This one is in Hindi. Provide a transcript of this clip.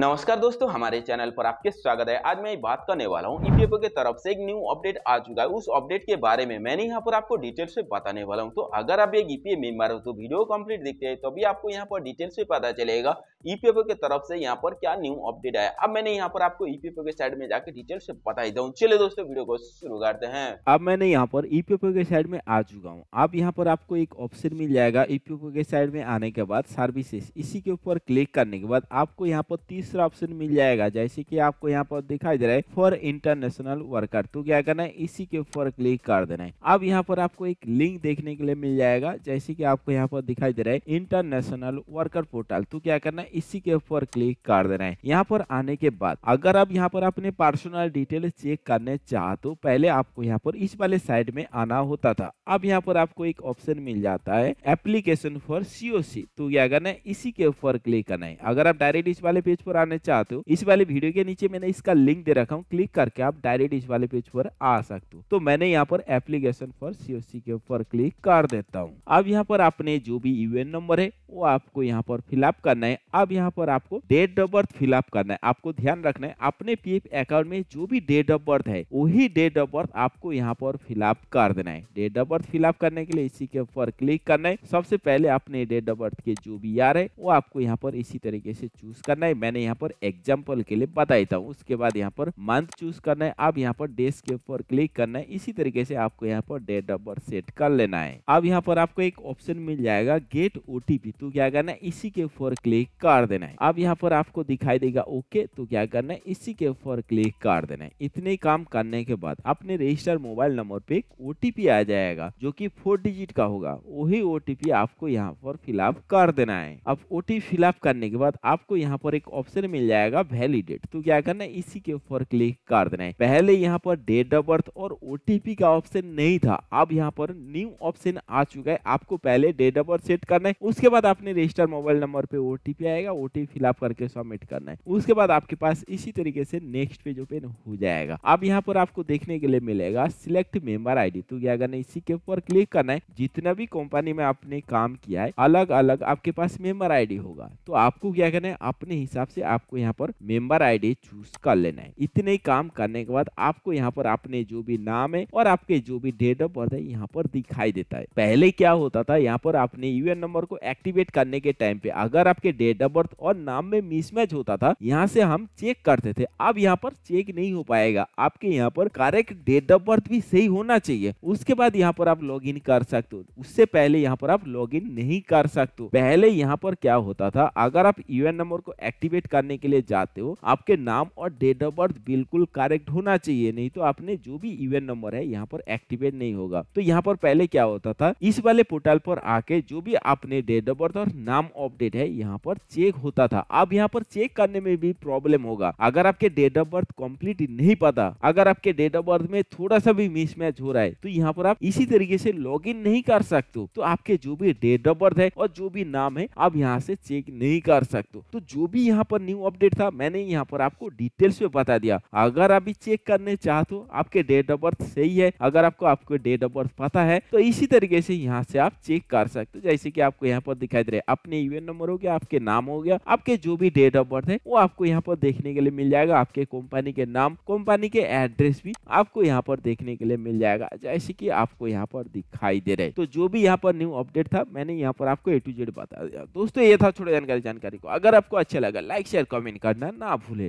नमस्कार दोस्तों हमारे चैनल पर आपके स्वागत है आज मैं बात करने वाला हूँ ईपीएफओ की तरफ से एक न्यू अपडेट आ चुका है उस अपडेट के बारे में मैंने यहाँ पर आपको डिटेल से बताने वाला हूँ तो अगर आप एक ईपीएफ e मेंबर हो तो वीडियो कंप्लीट देखते हैं तो भी आपको यहाँ पर डिटेल से पता चलेगा ईपीएफओ e की तरफ से यहाँ पर क्या न्यू अपडेट आया अब मैंने यहाँ पर आपको ईपीएफओ e के साइड में जाकर डिटेल से बता ही दूँ चले दोस्तों वीडियो को शुरू करते हैं अब मैंने यहाँ पर ईपीएफओ के साइड में आ चुका हूँ अब यहाँ पर आपको एक ऑप्शन मिल जाएगा ईपीएफओ के साइड में आने के बाद सर्विसेस इसी के ऊपर क्लिक करने के बाद आपको यहाँ पर तीस तीसरा ऑप्शन मिल जाएगा जैसे कि आपको यहाँ पर दिखाई दे रहा है फॉर इंटरनेशनल वर्कर तो क्या करना है इसी के ऊपर क्लिक कर देना है अब यहाँ पर आपको एक लिंक देखने के लिए मिल जाएगा जैसे कि आपको यहाँ पर दिखाई दे रहा है इंटरनेशनल वर्कर पोर्टल तो क्या करना है इसी के ऊपर क्लिक कर देना है यहाँ पर आने के बाद अगर आप यहाँ पर अपने पर्सनल डिटेल चेक करने चाह तो पहले आपको यहाँ पर इस वाले साइड में आना होता था अब यहाँ पर आपको एक ऑप्शन मिल जाता है एप्लीकेशन फॉर सीओ तो क्या करना है इसी के ऊपर क्लिक करना है अगर आप डायरेक्ट इस वाले पेज पर कराना चाहते हो इस वाले वीडियो के नीचे मैंने इसका लिंक दे रखा हूँ क्लिक करके आप डायरेक्ट इस वाले पेज पर आ सकते हो तो मैंने यहाँ पर एप्लीकेशन फॉर सीओसी के ऊपर क्लिक कर देता हूँ अब यहाँ पर आपने जो भी यूएन नंबर है वो आपको यहाँ पर फिलअप करना है अब यहाँ पर आपको डेट ऑफ बर्थ फिलअप करना है आपको ध्यान रखना है अपने पीएफ अकाउंट में जो भी डेट ऑफ बर्थ है वही डेट ऑफ बर्थ आपको यहाँ पर फिलअप कर देना है डेट ऑफ बर्थ फिलअप करने के लिए इसी के ऊपर क्लिक करना है सबसे पहले अपने डेट ऑफ बर्थ के जो भी यार है वो आपको यहाँ पर इसी तरीके से चूज करना है मैंने यहाँ पर एग्जाम्पल के लिए बताया था उसके बाद यहाँ पर मंथ चूज करना है अब यहाँ पर डेस्क के ऊपर क्लिक करना है इसी तरीके से आपको यहाँ पर डेट ऑफ बर्थ सेट कर लेना है अब यहाँ पर आपको एक ऑप्शन मिल जाएगा गेट ओटीपी तो क्या करना है इसी के ऊपर क्लिक कर देना है अब यहाँ पर आपको दिखाई देगा ओके तो क्या करना है इसी के ऊपर क्लिक कर देना है इतने काम करने के बाद अपने रजिस्टर मोबाइल नंबर पे एक ओटीपी आ जाएगा जो कि फोर डिजिट का होगा वही ओटीपी आपको यहाँ पर फिलअप कर देना है अब ओटीपी फिलअप करने के बाद आपको यहाँ पर एक ऑप्शन मिल जाएगा वैलिडेट तो क्या करना है इसी के ऊपर क्लिक कर देना है पहले यहाँ पर डेट ऑफ बर्थ और ओटीपी का ऑप्शन नहीं था अब यहाँ पर न्यू ऑप्शन आ चुका है आपको पहले डेट ऑफ बर्थ सेट करना है उसके बाद अपने रजिस्टर मोबाइल नंबर पे ओ आएगा ओ फिलअप करके सबमिट करना है उसके बाद आपके पास इसी तरीके से नेक्स्ट पेज ओपन हो जाएगा अब यहाँ पर आपको देखने के लिए मिलेगा सिलेक्ट मेंबर आईडी तो क्या करना इसी के ऊपर क्लिक करना है जितना भी कंपनी में आपने काम किया है अलग अलग आपके पास मेंबर आईडी होगा तो आपको क्या करना है अपने हिसाब से आपको यहाँ पर मेंबर आईडी चूज कर लेना है इतने ही काम करने के बाद आपको यहाँ पर अपने जो भी नाम है और आपके जो भी डेट ऑफ बर्थ है यहाँ पर दिखाई देता है पहले क्या होता था यहाँ पर आपने यूएन नंबर को एक्टिव एक्टिवेट करने के टाइम पे अगर आपके डेट ऑफ बर्थ और नाम में मिसमैच होता था यहाँ से हम चेक करते थे अब यहाँ पर चेक नहीं हो पाएगा आपके यहाँ पर करेक्ट डेट ऑफ बर्थ भी सही होना चाहिए उसके बाद यहाँ पर आप लॉग इन कर सकते हो उससे पहले यहाँ पर आप लॉग इन नहीं कर सकते पहले यहाँ पर क्या होता था अगर आप यूएन नंबर को एक्टिवेट करने के लिए जाते हो आपके नाम और डेट ऑफ बर्थ बिल्कुल करेक्ट होना चाहिए नहीं तो आपने जो भी यूएन नंबर है यहाँ पर एक्टिवेट नहीं होगा तो यहाँ पर पहले क्या होता था इस वाले पोर्टल पर आके जो भी आपने डेट ऑफ बर्थ पर था और नाम अपडेट है यहाँ पर चेक होता था अब यहाँ पर चेक करने में भी प्रॉब्लम होगा अगर आपके डेट ऑफ बर्थ कम्प्लीट नहीं पता अगर आपके डेट ऑफ बर्थ में थोड़ा सा भी मिसमैच हो रहा है तो यहाँ पर आप इसी तरीके से लॉग नहीं कर सकते तो आपके जो भी डेट ऑफ बर्थ है और जो भी नाम है आप यहाँ से चेक नहीं कर सकते तो जो भी यहाँ पर न्यू अपडेट था मैंने यहाँ पर आपको डिटेल्स में बता दिया अगर आप चेक करने चाहते हो आपके डेट ऑफ बर्थ सही है अगर आपको आपके डेट ऑफ बर्थ पता है तो इसी तरीके से यहाँ से आप चेक कर सकते हो जैसे कि आपको यहाँ पर दिखाई दिखाई दे रहे अपने यूएन नंबर हो गया आपके नाम हो गया आपके जो भी डेट ऑफ बर्थ है वो आपको यहाँ पर देखने के लिए मिल जाएगा आपके कंपनी के नाम कंपनी के एड्रेस भी आपको यहाँ पर देखने के लिए मिल जाएगा जैसे की आपको यहाँ पर दिखाई दे रहे तो जो भी यहाँ पर न्यू अपडेट था मैंने यहाँ पर आपको ए टू जेड बता दिया दोस्तों ये था छोटा जानकारी जानकारी को अगर आपको अच्छा लगा लाइक शेयर कमेंट करना ना भूले